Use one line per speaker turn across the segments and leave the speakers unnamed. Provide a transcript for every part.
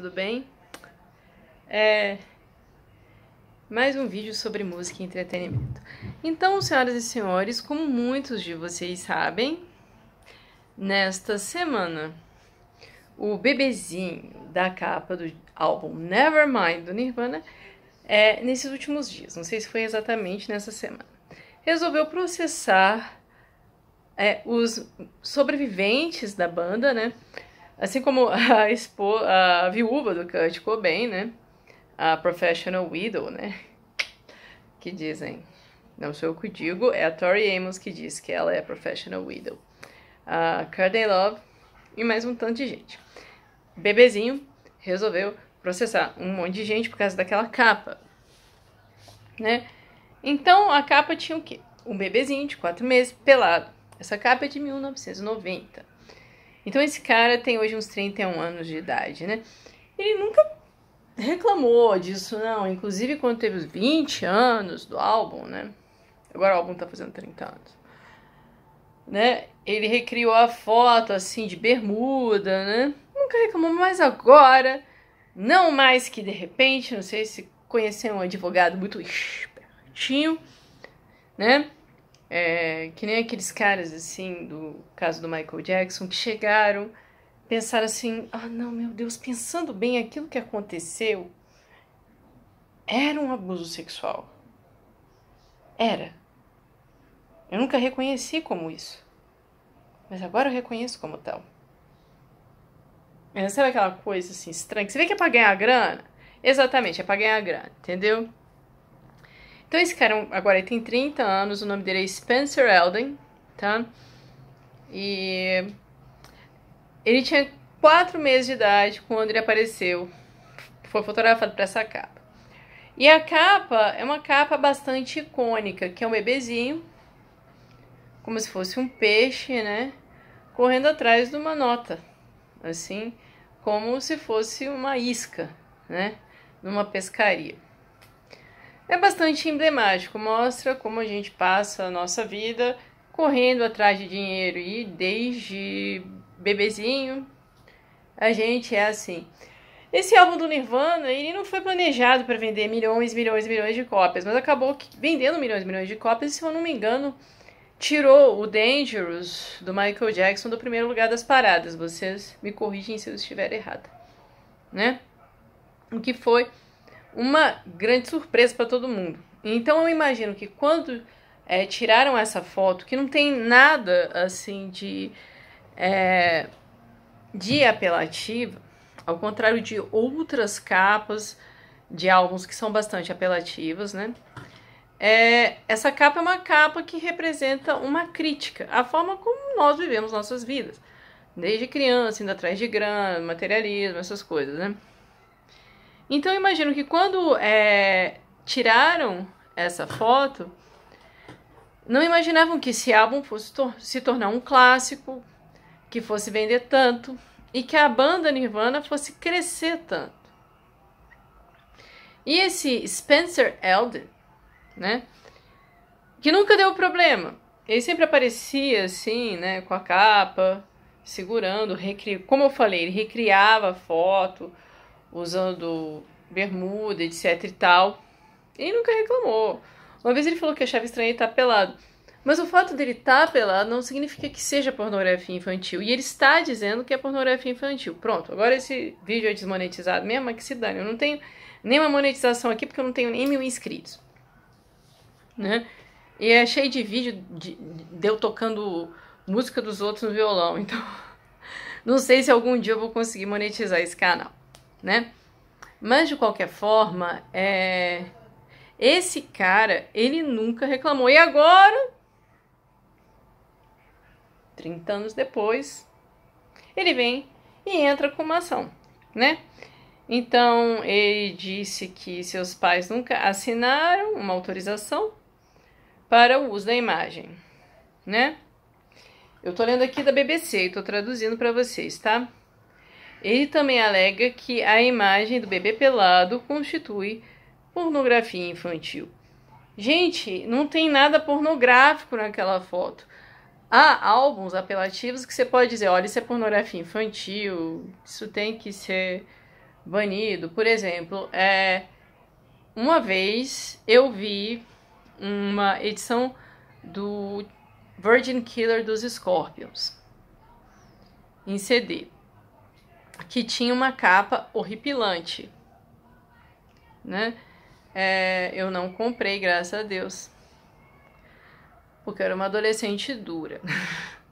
tudo bem? É mais um vídeo sobre música e entretenimento. Então, senhoras e senhores, como muitos de vocês sabem, nesta semana o bebezinho da capa do álbum Nevermind do Nirvana é nesses últimos dias, não sei se foi exatamente nessa semana, resolveu processar é, os sobreviventes da banda, né? Assim como a, a viúva do Kurt Cobain, né? A Professional Widow, né? Que dizem. Não sou eu que digo, é a Tori Amos que diz que ela é a Professional Widow. A Courtney Love e mais um tanto de gente. Bebezinho resolveu processar um monte de gente por causa daquela capa, né? Então a capa tinha o quê? Um bebezinho de 4 meses pelado. Essa capa é de 1990. Então esse cara tem hoje uns 31 anos de idade, né? Ele nunca reclamou disso, não. Inclusive quando teve os 20 anos do álbum, né? Agora o álbum tá fazendo 30 anos. Né? Ele recriou a foto assim de bermuda, né? Nunca reclamou, mas agora, não mais que de repente, não sei se conheceu um advogado muito espertinho, né? É, que nem aqueles caras, assim, do caso do Michael Jackson, que chegaram, pensaram assim: ah, oh, não, meu Deus, pensando bem, aquilo que aconteceu era um abuso sexual. Era. Eu nunca reconheci como isso. Mas agora eu reconheço como tal. Mas sabe aquela coisa assim estranha? você vê que é pra ganhar grana? Exatamente, é pra ganhar grana, entendeu? Então esse cara é agora tem 30 anos, o nome dele é Spencer Elden, tá? E ele tinha 4 meses de idade quando ele apareceu, foi fotografado para essa capa. E a capa é uma capa bastante icônica, que é um bebezinho, como se fosse um peixe, né? Correndo atrás de uma nota, assim, como se fosse uma isca, né? Numa pescaria é bastante emblemático, mostra como a gente passa a nossa vida correndo atrás de dinheiro e desde bebezinho a gente é assim. Esse álbum do Nirvana, ele não foi planejado para vender milhões, milhões, milhões de cópias, mas acabou vendendo milhões, milhões de cópias, e, se eu não me engano, tirou o Dangerous do Michael Jackson do primeiro lugar das paradas. Vocês me corrigem se eu estiver errada, né? O que foi uma grande surpresa para todo mundo. Então eu imagino que quando é, tiraram essa foto, que não tem nada assim de, é, de apelativa, ao contrário de outras capas de álbuns que são bastante apelativas, né? É, essa capa é uma capa que representa uma crítica à forma como nós vivemos nossas vidas, desde criança, indo atrás de grana, materialismo, essas coisas, né? Então eu imagino que quando é, tiraram essa foto, não imaginavam que esse álbum fosse tor se tornar um clássico, que fosse vender tanto e que a banda Nirvana fosse crescer tanto. E esse Spencer Elden, né? Que nunca deu problema. Ele sempre aparecia assim, né, com a capa, segurando, recri... como eu falei, ele recriava a foto, usando bermuda, etc e tal. E nunca reclamou. Uma vez ele falou que achava estranho estar tá pelado. Mas o fato dele estar tá pelado não significa que seja pornografia infantil. E ele está dizendo que é pornografia infantil. Pronto, agora esse vídeo é desmonetizado mesmo, mas que se dane. Eu não tenho nenhuma monetização aqui porque eu não tenho nem mil inscritos. Né? E é cheio de vídeo de, de eu tocando música dos outros no violão. Então, não sei se algum dia eu vou conseguir monetizar esse canal né? Mas de qualquer forma, é... esse cara, ele nunca reclamou. E agora, 30 anos depois, ele vem e entra com uma ação, né? Então ele disse que seus pais nunca assinaram uma autorização para o uso da imagem, né? Eu tô lendo aqui da BBC e tô traduzindo para vocês, tá? Ele também alega que a imagem do bebê pelado constitui pornografia infantil. Gente, não tem nada pornográfico naquela foto. Há álbuns apelativos que você pode dizer: olha, isso é pornografia infantil, isso tem que ser banido. Por exemplo, é, uma vez eu vi uma edição do Virgin Killer dos Scorpions em CD que tinha uma capa horripilante, né? É, eu não comprei, graças a Deus, porque eu era uma adolescente dura,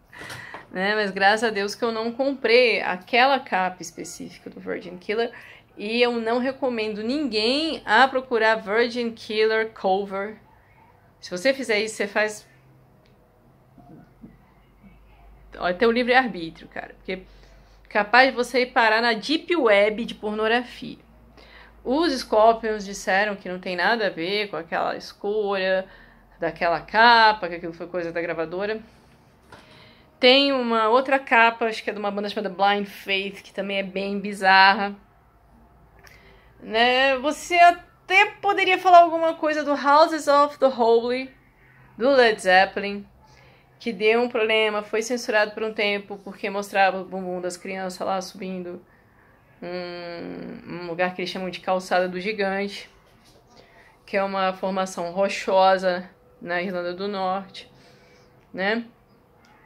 né? Mas graças a Deus que eu não comprei aquela capa específica do Virgin Killer e eu não recomendo ninguém a procurar Virgin Killer cover. Se você fizer isso, você faz. Olha, o é livre-arbítrio, cara. Porque capaz de você ir parar na deep web de pornografia. Os Scorpions disseram que não tem nada a ver com aquela escolha daquela capa, que aquilo foi coisa da gravadora. Tem uma outra capa, acho que é de uma banda chamada Blind Faith, que também é bem bizarra. Né? Você até poderia falar alguma coisa do Houses of the Holy, do Led Zeppelin, que deu um problema, foi censurado por um tempo porque mostrava o bumbum das crianças lá subindo um, lugar que eles chamam de calçada do gigante, que é uma formação rochosa na Irlanda do Norte, né?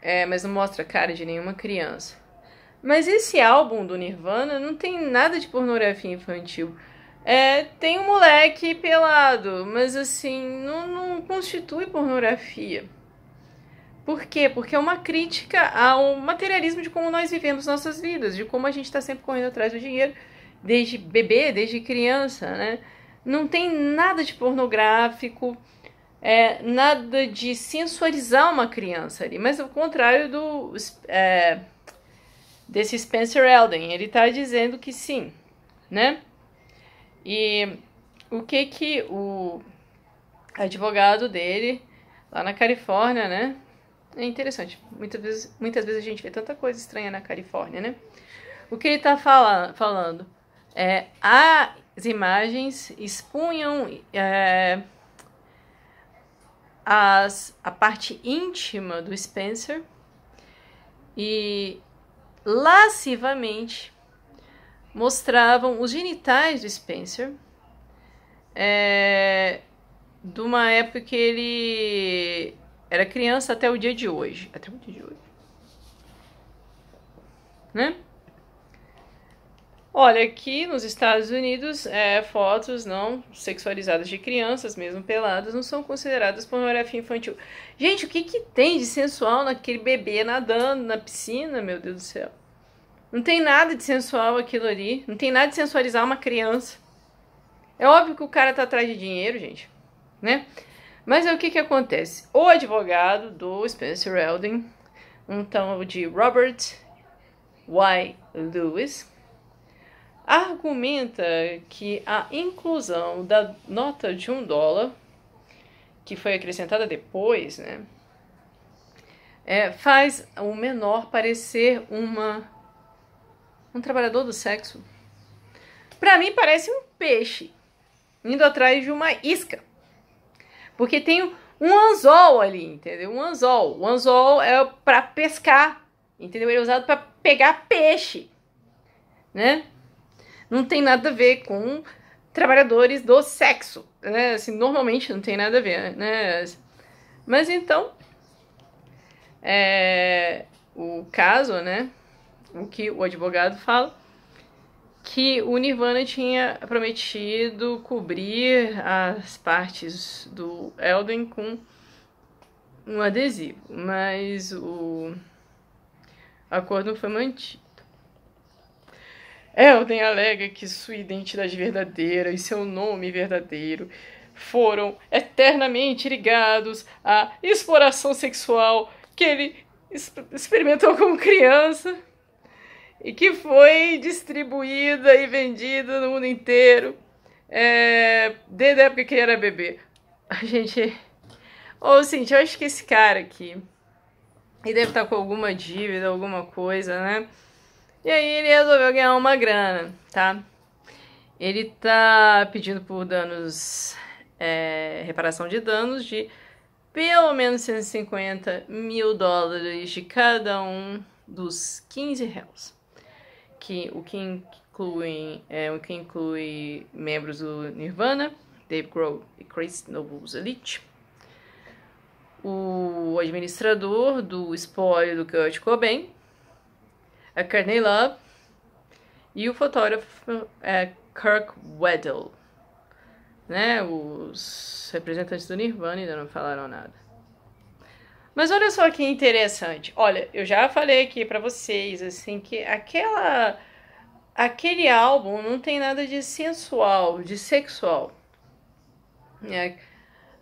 É, mas não mostra a cara de nenhuma criança. Mas esse álbum do Nirvana não tem nada de pornografia infantil. É, tem um moleque pelado, mas assim, não, não constitui pornografia. Por quê? Porque é uma crítica ao materialismo de como nós vivemos nossas vidas, de como a gente está sempre correndo atrás do dinheiro, desde bebê, desde criança, né? Não tem nada de pornográfico, é, nada de sensualizar uma criança ali, mas ao contrário do é, desse Spencer Elden, ele está dizendo que sim, né? E o que que o advogado dele lá na Califórnia, né? é interessante. Muitas vezes, muitas vezes a gente vê tanta coisa estranha na Califórnia, né? O que ele está fala, falando é as imagens expunham é, as, a parte íntima do Spencer e lascivamente mostravam os genitais do Spencer é, de uma época que ele era criança até o dia de hoje. Até o dia de hoje. Né? Olha, aqui nos Estados Unidos, é, fotos não sexualizadas de crianças, mesmo peladas, não são consideradas pornografia infantil. Gente, o que, que tem de sensual naquele bebê nadando na piscina, meu Deus do céu? Não tem nada de sensual aquilo ali. Não tem nada de sensualizar uma criança. É óbvio que o cara tá atrás de dinheiro, gente. Né? Mas aí, é o que, que acontece? O advogado do Spencer Elden, um então tal de Robert Y. Lewis, argumenta que a inclusão da nota de um dólar, que foi acrescentada depois, né, é, faz o menor parecer uma um trabalhador do sexo. Para mim parece um peixe indo atrás de uma isca. Porque tem um anzol ali, entendeu? Um anzol. O anzol é para pescar, entendeu? Ele é usado para pegar peixe, né? Não tem nada a ver com trabalhadores do sexo, né? Assim, normalmente não tem nada a ver, né? Mas então, é, o caso, né? O que o advogado fala que o Nirvana tinha prometido cobrir as partes do Elden com um adesivo, mas o acordo não foi mantido. Elden alega que sua identidade verdadeira e seu nome verdadeiro foram eternamente ligados à exploração sexual que ele experimentou como criança e que foi distribuída e vendida no mundo inteiro é, desde a época que ele era bebê. A gente. Ou oh, Cintia, eu acho que esse cara aqui. Ele deve estar tá com alguma dívida, alguma coisa, né? E aí ele resolveu ganhar uma grana, tá? Ele tá pedindo por danos. É, reparação de danos de pelo menos 150 mil dólares de cada um dos 15 réus que o que inclui, é, o que inclui membros do Nirvana, Dave Grohl e Chris Novoselic, Elite. O administrador do espólio do Kurt Cobain, a é Courtney Love e o fotógrafo é, Kirk Weddle. Né? Os representantes do Nirvana ainda não falaram nada. Mas olha só que interessante. Olha, eu já falei aqui para vocês assim que aquela aquele álbum não tem nada de sensual, de sexual. É,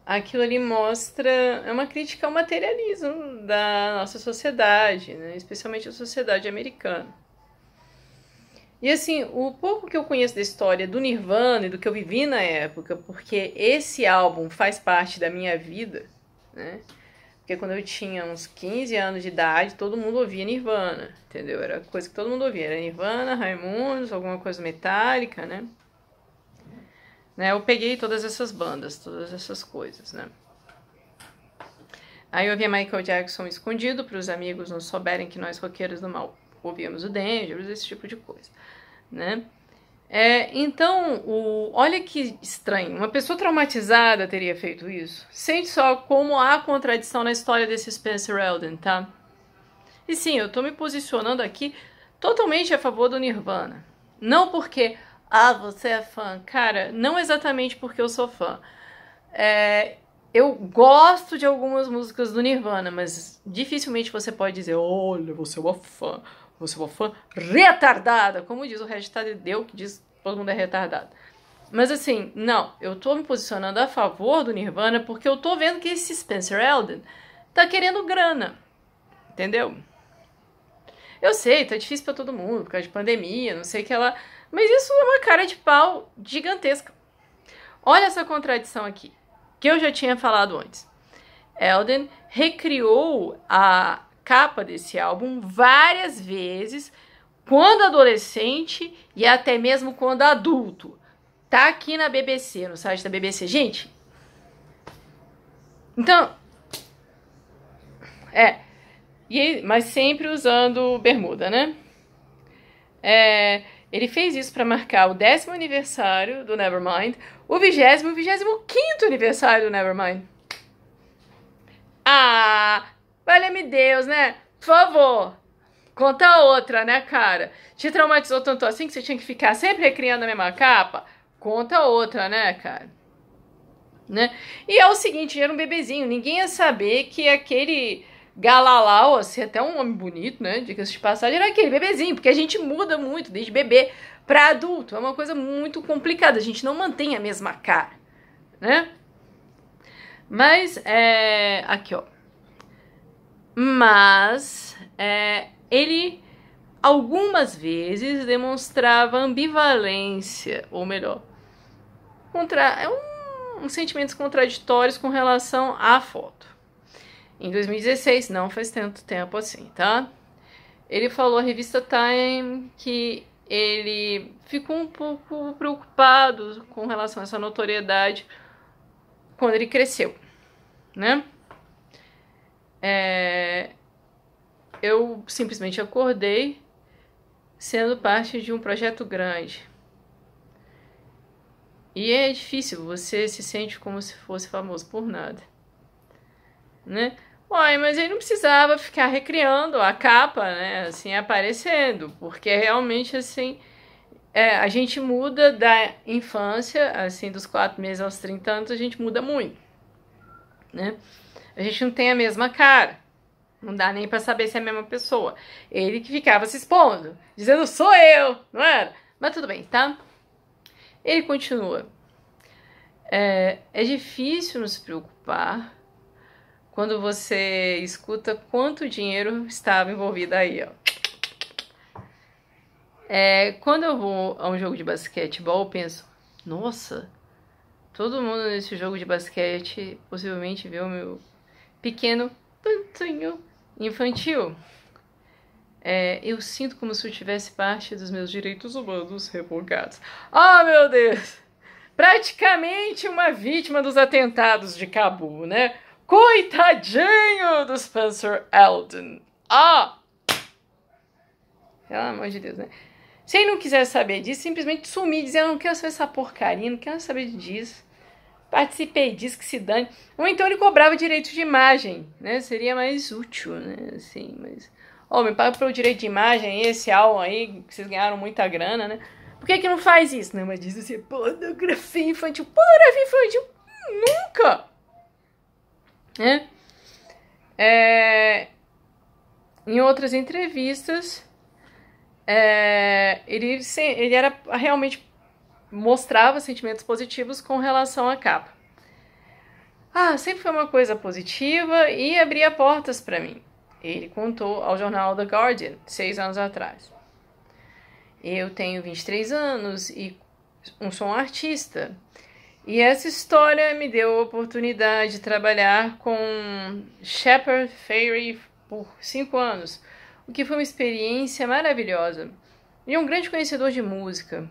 aquilo ali mostra é uma crítica ao materialismo da nossa sociedade, né? especialmente a sociedade americana. E assim, o pouco que eu conheço da história do Nirvana e do que eu vivi na época, porque esse álbum faz parte da minha vida, né? Porque quando eu tinha uns 15 anos de idade, todo mundo ouvia Nirvana, entendeu? Era coisa que todo mundo ouvia, era Nirvana, Raimundos, alguma coisa metálica, né? né? Eu peguei todas essas bandas, todas essas coisas, né? Aí eu via Michael Jackson escondido para os amigos não souberem que nós roqueiros do mal ouvíamos o Dangerous, esse tipo de coisa, né? É, então, o, olha que estranho. Uma pessoa traumatizada teria feito isso. Sente só como há contradição na história desse Spencer Elden, tá? E sim, eu tô me posicionando aqui totalmente a favor do Nirvana. Não porque, ah, você é fã. Cara, não exatamente porque eu sou fã. É, eu gosto de algumas músicas do Nirvana, mas dificilmente você pode dizer, olha, você é uma fã. Você é fã retardada, como diz o hashtag Deu, que diz todo mundo é retardado. Mas assim, não, eu tô me posicionando a favor do Nirvana porque eu tô vendo que esse Spencer Elden tá querendo grana. Entendeu? Eu sei, tá difícil para todo mundo, por causa de pandemia, não sei o que ela. Mas isso é uma cara de pau gigantesca. Olha essa contradição aqui, que eu já tinha falado antes. Elden recriou a, capa desse álbum várias vezes, quando adolescente e até mesmo quando adulto. Tá aqui na BBC, no site da BBC. Gente, então. É. E, mas sempre usando bermuda, né? É, ele fez isso para marcar o décimo aniversário do Nevermind, o vigésimo, o vigésimo quinto aniversário do Nevermind. Ah, Olha me Deus, né? Por favor. Conta outra, né, cara? Te traumatizou tanto assim que você tinha que ficar sempre recriando a mesma capa? Conta outra, né, cara? Né? E é o seguinte, era um bebezinho, ninguém ia saber que aquele Galalau, assim, até um homem bonito, né, dicas de passagem, era aquele bebezinho, porque a gente muda muito desde bebê para adulto, é uma coisa muito complicada, a gente não mantém a mesma cara, né? Mas, é... aqui, ó mas é, ele algumas vezes demonstrava ambivalência, ou melhor, contra, é um, um, sentimentos contraditórios com relação à foto. Em 2016, não faz tanto tempo assim, tá? Ele falou à revista Time que ele ficou um pouco preocupado com relação a essa notoriedade quando ele cresceu, né? É... Eu simplesmente acordei sendo parte de um projeto grande. E é difícil, você se sente como se fosse famoso por nada. Né? Uai, mas ele não precisava ficar recriando a capa, né? Assim, aparecendo, porque realmente, assim, é, a gente muda da infância, assim, dos quatro meses aos 30 anos, a gente muda muito, né? A gente não tem a mesma cara. Não dá nem para saber se é a mesma pessoa. Ele que ficava se expondo, dizendo sou eu, não era? Mas tudo bem, tá? Ele continua. É, é difícil nos preocupar quando você escuta quanto dinheiro estava envolvido aí, ó. É, quando eu vou a um jogo de basquetebol, eu penso, nossa, todo mundo nesse jogo de basquete possivelmente vê o meu pequeno, pantinho infantil. É, eu sinto como se eu tivesse parte dos meus direitos humanos revogados. Oh, meu Deus! Praticamente uma vítima dos atentados de Cabo, né? Coitadinho do Spencer Eldon. Ah! Oh! Pelo amor de Deus, né? Se ele não quiser saber disso, simplesmente sumir, dizer: Eu não quero saber essa porcaria, não quero saber disso participei disso que se dane. Ou então ele cobrava direitos de imagem, né? Seria mais útil, né? Assim, mas. oh, me paga pelo direito de imagem, esse álbum aí, que vocês ganharam muita grana, né? Por que, que não faz isso? Não, mas diz assim, pornografia infantil. Pornografia infantil hum, nunca! Né? É, em outras entrevistas, é, ele, ele era realmente mostrava sentimentos positivos com relação à capa. Ah, sempre foi uma coisa positiva e abria portas para mim. Ele contou ao jornal The Guardian seis anos atrás. Eu tenho 23 anos e um sou um artista. E essa história me deu a oportunidade de trabalhar com Shepherd Fairey por cinco anos, o que foi uma experiência maravilhosa. E um grande conhecedor de música.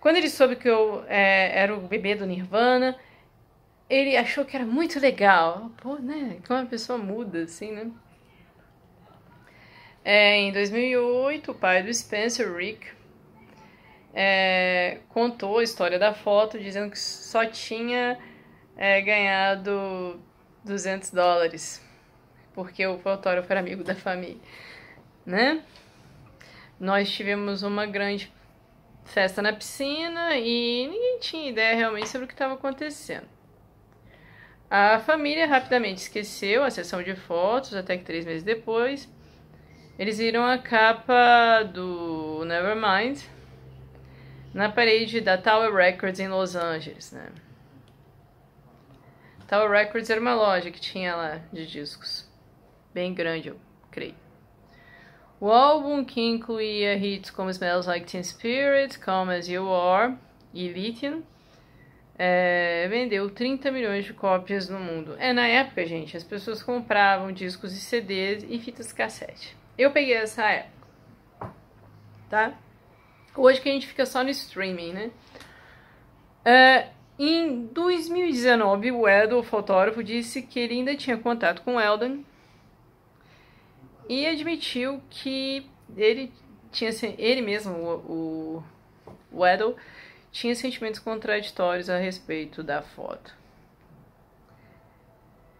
Quando ele soube que eu é, era o bebê do Nirvana, ele achou que era muito legal. Pô, né? Como uma pessoa muda, assim, né? É, em 2008, o pai do Spencer, Rick, é, contou a história da foto, dizendo que só tinha é, ganhado 200 dólares, porque o fotógrafo era amigo da família, né? Nós tivemos uma grande festa na piscina e ninguém tinha ideia realmente sobre o que estava acontecendo. A família rapidamente esqueceu a sessão de fotos, até que três meses depois eles viram a capa do Nevermind na parede da Tower Records em Los Angeles, né? Tower Records era uma loja que tinha lá de discos, bem grande, eu creio. O álbum, que incluía hits como Smells Like Teen Spirit, *Come As You Are e Lithium, é, vendeu 30 milhões de cópias no mundo. É, na época, gente, as pessoas compravam discos e CDs e fitas cassete. Eu peguei essa época, tá? Hoje que a gente fica só no streaming, né? É, em 2019, o Edel, fotógrafo, disse que ele ainda tinha contato com o Eldon, e admitiu que ele tinha ele mesmo, o, o edel tinha sentimentos contraditórios a respeito da foto.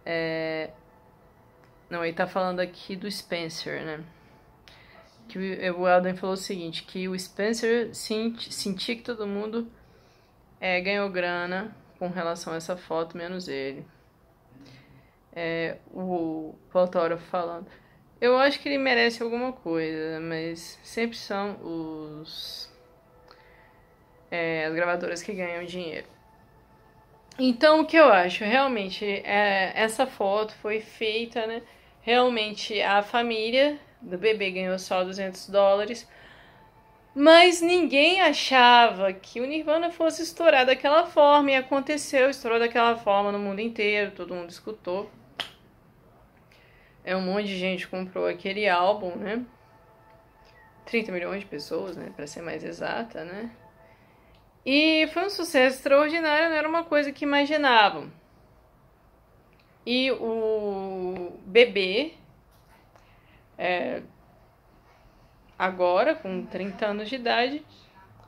É... Não, ele tá falando aqui do Spencer, né? Que o edel falou o seguinte, que o Spencer senti, sentia que todo mundo é, ganhou grana com relação a essa foto, menos ele. É, o fotógrafo falando. Eu acho que ele merece alguma coisa, mas sempre são os. É, as gravadoras que ganham dinheiro. Então, o que eu acho? Realmente, é, essa foto foi feita, né? Realmente, a família do bebê ganhou só 200 dólares. Mas ninguém achava que o Nirvana fosse estourar daquela forma. E aconteceu, estourou daquela forma no mundo inteiro, todo mundo escutou é, um monte de gente comprou aquele álbum, né? 30 milhões de pessoas, né? Para ser mais exata, né? E foi um sucesso extraordinário, não era uma coisa que imaginavam. E o bebê, é, agora com 30 anos de idade,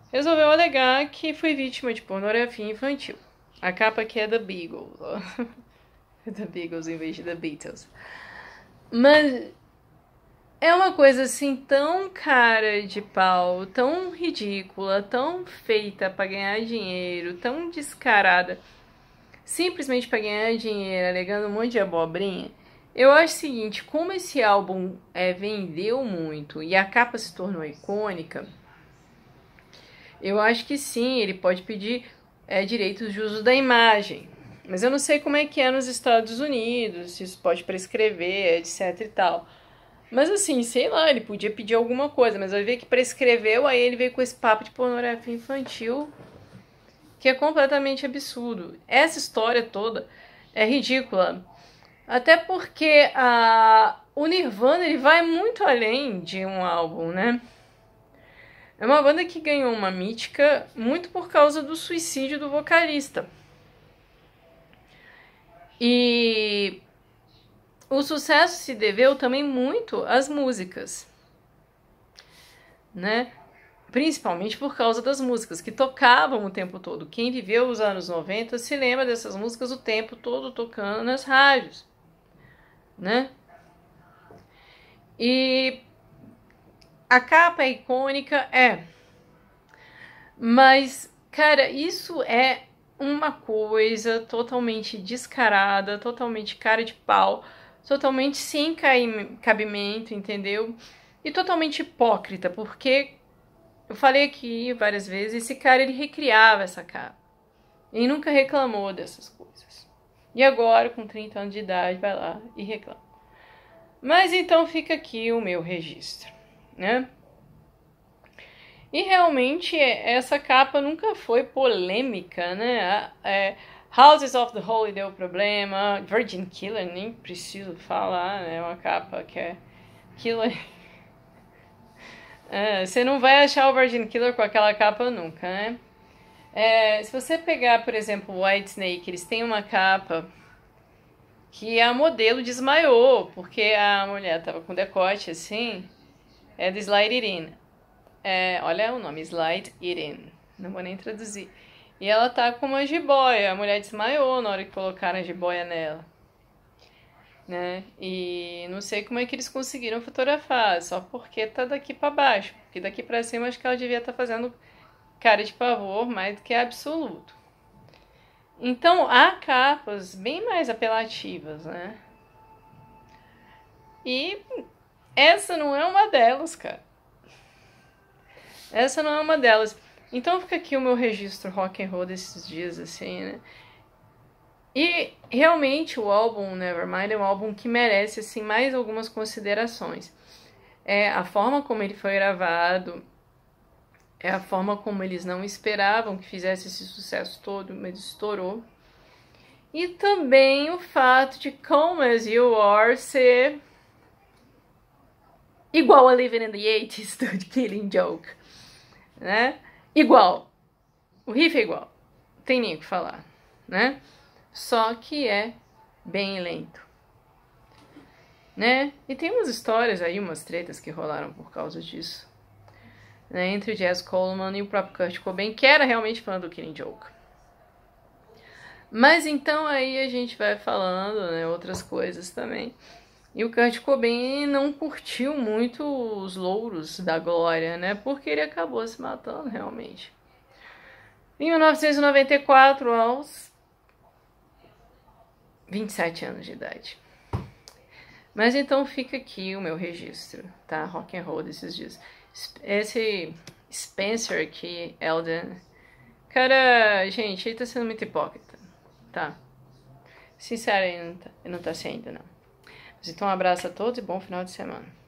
resolveu alegar que foi vítima de pornografia infantil. A capa que é da Beagles. É da Beagles em vez de The Beatles. Mas é uma coisa assim tão cara de pau, tão ridícula, tão feita para ganhar dinheiro, tão descarada, simplesmente para ganhar dinheiro, alegando um monte de abobrinha. Eu acho o seguinte, como esse álbum é, vendeu muito e a capa se tornou icônica, eu acho que sim, ele pode pedir é, direitos de uso da imagem. Mas eu não sei como é que é nos Estados Unidos, se isso pode prescrever, etc e tal. Mas assim, sei lá, ele podia pedir alguma coisa, mas ao ver que prescreveu, aí ele veio com esse papo de pornografia infantil, que é completamente absurdo. Essa história toda é ridícula. Até porque a, o Nirvana ele vai muito além de um álbum, né? É uma banda que ganhou uma mítica muito por causa do suicídio do vocalista. E o sucesso se deveu também muito às músicas, né? Principalmente por causa das músicas que tocavam o tempo todo. Quem viveu os anos 90 se lembra dessas músicas o tempo todo tocando nas rádios, né? E a capa icônica é. Mas, cara, isso é uma coisa totalmente descarada, totalmente cara de pau, totalmente sem cabimento, entendeu? E totalmente hipócrita, porque eu falei aqui várias vezes, esse cara ele recriava essa cara. E nunca reclamou dessas coisas. E agora, com 30 anos de idade, vai lá e reclama. Mas então fica aqui o meu registro, né? E realmente essa capa nunca foi polêmica, né? É, Houses of the Holy deu problema, Virgin Killer nem preciso falar, né? É uma capa que é killer. É, você não vai achar o Virgin Killer com aquela capa nunca, né? É, se você pegar, por exemplo, White Snake, eles têm uma capa que a modelo desmaiou, porque a mulher tava com decote assim, é do Slide It In. É, olha o nome, Slide Eating. Não vou nem traduzir. E ela tá com uma jiboia. A mulher desmaiou na hora que colocaram a jiboia nela. Né? E não sei como é que eles conseguiram fotografar, só porque tá daqui para baixo. Porque daqui para cima acho que ela devia estar tá fazendo cara de pavor mais do que absoluto. Então há capas bem mais apelativas, né? E essa não é uma delas, cara. Essa não é uma delas. Então fica aqui o meu registro rock and roll desses dias, assim, né? E realmente o álbum Nevermind é um álbum que merece assim mais algumas considerações. É a forma como ele foi gravado, é a forma como eles não esperavam que fizesse esse sucesso todo, mas estourou. E também o fato de Come As You Are ser igual a Living in the 80s do Killing Joke né? Igual. O riff é igual. Tem nem o que falar, né? Só que é bem lento. Né? E tem umas histórias aí, umas tretas que rolaram por causa disso. Né? Entre o Jazz Coleman e o próprio Kurt Cobain, que era realmente falando do Killing Joke. Mas então aí a gente vai falando, né, outras coisas também. E o Kurt Cobain não curtiu muito os louros da glória, né? Porque ele acabou se matando realmente. Em 1994, aos 27 anos de idade. Mas então fica aqui o meu registro, tá? Rock and roll desses dias. Esse Spencer aqui, Elden, cara, gente, ele tá sendo muito hipócrita, tá? Sincero, ele não tá, ele não tá sendo, não. Então, um abraço a todos e bom final de semana.